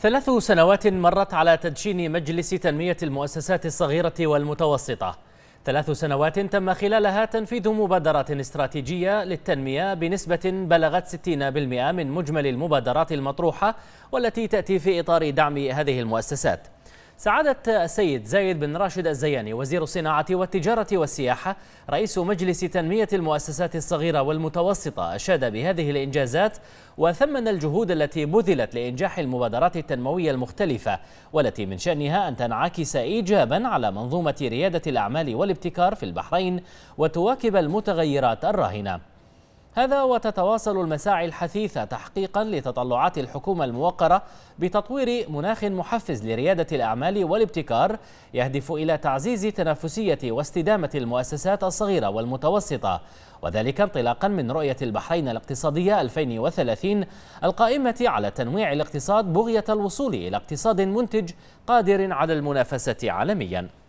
ثلاث سنوات مرت على تدشين مجلس تنمية المؤسسات الصغيرة والمتوسطة ثلاث سنوات تم خلالها تنفيذ مبادرات استراتيجية للتنمية بنسبة بلغت 60% من مجمل المبادرات المطروحة والتي تأتي في إطار دعم هذه المؤسسات سعادة السيد زايد بن راشد الزياني وزير الصناعة والتجارة والسياحة رئيس مجلس تنمية المؤسسات الصغيرة والمتوسطة أشاد بهذه الإنجازات وثمن الجهود التي بذلت لإنجاح المبادرات التنموية المختلفة والتي من شأنها أن تنعكس إيجابا على منظومة ريادة الأعمال والابتكار في البحرين وتواكب المتغيرات الراهنة هذا وتتواصل المساعي الحثيثة تحقيقا لتطلعات الحكومة الموقرة بتطوير مناخ محفز لريادة الأعمال والابتكار يهدف إلى تعزيز تنافسية واستدامة المؤسسات الصغيرة والمتوسطة وذلك انطلاقا من رؤية البحرين الاقتصادية 2030 القائمة على تنويع الاقتصاد بغية الوصول إلى اقتصاد منتج قادر على المنافسة عالمياً